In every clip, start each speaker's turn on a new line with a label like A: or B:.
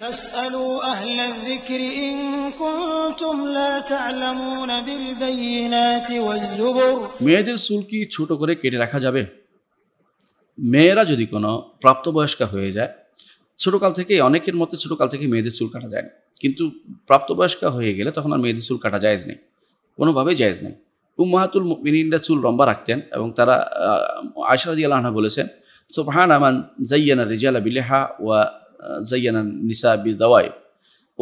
A: মেয়েদের চুল কি ছোট করে কেটে রাখা যাবে মেয়েরা যদি কোনো প্রাপ্তবয়স্কা হয়ে যায় ছোটকাল থেকে অনেকের মতে ছোটকাল থেকে মেয়েদের চুল কাটা যায় কিন্তু প্রাপ্তবয়স্কা হয়ে গেলে তখন আর মেয়েদের চুল কাটা যায়জ নেই কোনোভাবেই যায়জ নেই উম্মাহাতুল মিনিনরা চুল লম্বা রাখতেন এবং তারা আয়সারদি আল্লাহা বলেছেন সোফহান আমান জাইয়ানা রিজিয়ালা বিলেহা ওয়া জৈয়ানা নিসা বি দাওয়াই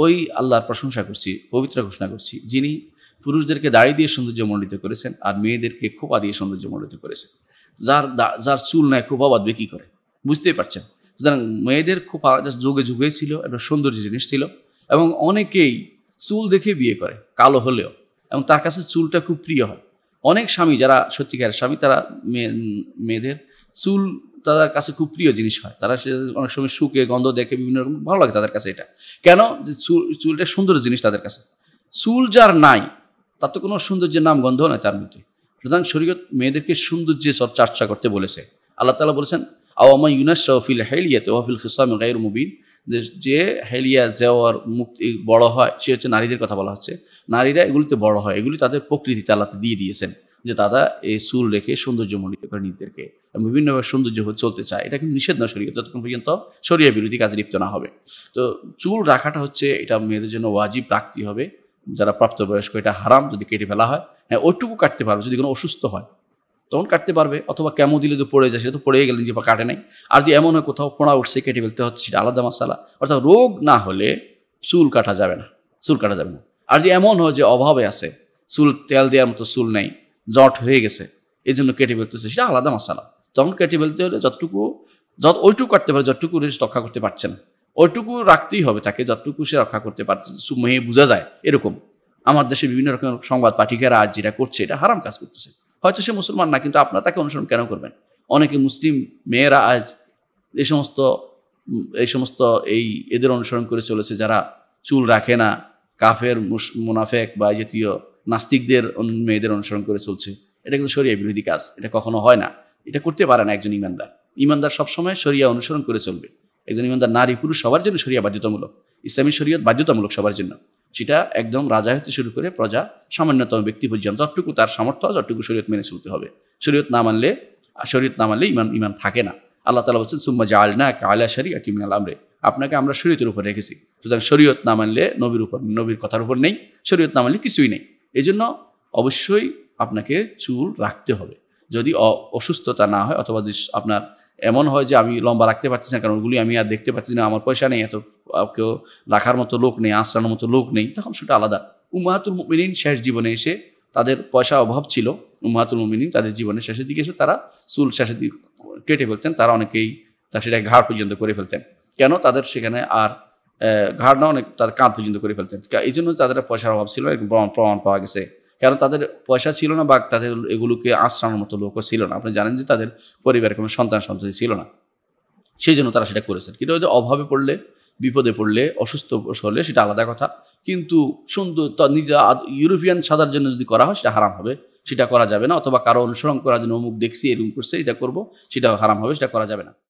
A: ওই আল্লাহর প্রশংসা করছি পবিত্র ঘোষণা করছি যিনি পুরুষদেরকে দাড়ি দিয়ে সৌন্দর্যমণ্ডিত করেছেন আর মেয়েদেরকে খোপা দিয়ে সৌন্দর্যমণ্ডিত করেছেন যার যার চুল নেয় খোপা বাদ বিক্রি করে বুঝতেই পারছেন সুতরাং মেয়েদের খোপা যুগে যুগে ছিল একটা সৌন্দর্য জিনিস ছিল এবং অনেকেই চুল দেখে বিয়ে করে কালো হলেও এবং তার কাছে চুলটা খুব প্রিয় হয় অনেক স্বামী যারা সত্যিকারের স্বামী তারা মেয়েদের চুল তাদের কাছে খুব প্রিয় জিনিস হয় তারা সে অনেক সময় সুখে গন্ধ দেখে বিভিন্ন রকম ভালো লাগে তাদের কাছে এটা কেন যে চুল চুলটা সুন্দর জিনিস তাদের কাছে চুল যার নাই তার তো কোনো সৌন্দর্যের নাম গন্ধ নাই তার মধ্যে সুতরাং শরীয়ত মেয়েদেরকে সৌন্দর্যে সব চর্চা করতে বলেছে আল্লাহ তালা বলেছেন আওয়ামা ইউনাস শফিল হেলিয়াতে ওয়াফিল খুসাম গাইর মুবিন যে হেলিয়া জেওয়ার মুক্তি বড় হয় সে হচ্ছে নারীদের কথা বলা হচ্ছে নারীরা এগুলিতে বড় হয় এগুলি তাদের প্রকৃতিতে আল্লাহ দিয়ে দিয়েছেন যে দাদা এই চুল রেখে সৌন্দর্য মনে করে নিজেদেরকে বিভিন্নভাবে সৌন্দর্য চলতে চায় এটা কিন্তু নিষেধ না শরীর যতক্ষণ পর্যন্ত শরিয়া বিরোধী কাজে লিপ্ত না হবে তো চুল রাখাটা হচ্ছে এটা মেয়েদের জন্য ওয়াজিব রাখতে হবে যারা প্রাপ্তবয়স্ক এটা হারাম যদি কেটে ফেলা হয় হ্যাঁ ওইটুকু কাটতে পারবে যদি কোনো অসুস্থ হয় তখন কাটতে পারবে অথবা কেমো দিলে তো পড়ে যায় সেটা তো পড়ে গেলেন যে বা কাটে নাই আর যদি এমন হয় কোথাও পোড়া উঠছে কেটে ফেলতে হচ্ছে সেটা আলাদা মশালা অর্থাৎ রোগ না হলে চুল কাটা যাবে না চুল কাটা যাবে না আর যদি এমন হয় যে অভাবে আছে চুল তেল দেওয়ার মতো চুল নেই জট হয়ে গেছে এই জন্য কেটে ফেলতেছে সেটা আলাদা মশালা তখন কেটে ফেলতে হলে যতটুকু যত ওইটুকু কাটতে পারে যতটুকু রক্ষা করতে পারছে না ওইটুকু রাখতেই হবে তাকে যতটুকু সে রক্ষা করতে পারছে মেয়ে বোঝা যায় এরকম আমার দেশে বিভিন্ন রকম সংবাদ পাঠিকারা আজ যেটা করছে এটা হারাম কাজ করতেছে হয়তো সে মুসলমান না কিন্তু আপনারা তাকে অনুসরণ কেন করবেন অনেকে মুসলিম মেয়েরা আজ এই সমস্ত এই সমস্ত এই এদের অনুসরণ করে চলেছে যারা চুল রাখে না কাফের মুনাফেক বা জাতীয় নাস্তিকদের মেয়েদের অনুসরণ করে চলছে এটা কিন্তু সরিয়া বিরোধী কাজ এটা কখনো হয় না এটা করতে পারে না একজন ইমানদার ইমানদার সবসময় সরিয়া অনুসরণ করে চলবে একজন ইমানদার নারী পুরুষ সবার জন্য সরিয়া বাধ্যতামূলক ইসলামী শরীয়ত বাধ্যতামূলক সবার জন্য সেটা একদম রাজা হতে শুরু করে প্রজা সামান্যতম ব্যক্তি পর্যন্ত যতটুকু তার সামর্থ্য যতটুকু শরীয়ত মেনে চলতে হবে শরীয়ত না মানলে শরীয়ত না মানলে ইমান ইমান থাকে না আল্লাহ তালা বলছেন সুম্মা জাল না কালা আর কিমিনাল আমরে আপনাকে আমরা শরীয়তের উপর রেখেছি সুতরাং শরীয়ত না মানলে নবীর উপর নবীর কথার উপর নেই শরীয়ত না মানলে কিছুই নেই এজন্য অবশ্যই আপনাকে চুল রাখতে হবে যদি অসুস্থতা না হয় অথবা আপনার এমন হয় যে আমি লম্বা রাখতে পারছি না কারণ ওগুলি আমি আর দেখতে পাচ্ছি না আমার পয়সা নেই এত কেউ রাখার মতো লোক নেই আশ্রানোর মতো লোক নেই তখন সেটা আলাদা উমাহাতুল মুমিনিন শেষ জীবনে এসে তাদের পয়সা অভাব ছিল উমাহাতুল মুমিনিন তাদের জীবনের শেষের দিকে এসে তারা চুল শেষের দিকে কেটে ফেলতেন তারা অনেকেই তা সেটা ঘাড় পর্যন্ত করে ফেলতেন কেন তাদের সেখানে আর ঘাট না অনেক তাদের কাঁধ পর্যন্ত করে ফেলতেন এই জন্য তাদের পয়সার অভাব ছিল এরকম প্রমাণ পাওয়া গেছে কারণ তাদের পয়সা ছিল না বা তাদের এগুলোকে আশ্রানোর মতো লোকও ছিল না আপনি জানেন যে তাদের পরিবারের কোনো সন্তান সন্ততি ছিল না সেই জন্য তারা সেটা করেছেন কিন্তু যে অভাবে পড়লে বিপদে পড়লে অসুস্থ হলে সেটা আলাদা কথা কিন্তু সুন্দর নিজ ইউরোপিয়ান সাদার জন্য যদি করা হয় সেটা হারাম হবে সেটা করা যাবে না অথবা কারো অনুসরণ করার জন্য অমুক দেখছি এরকম করছে এটা করবো সেটা হারাম হবে সেটা করা যাবে না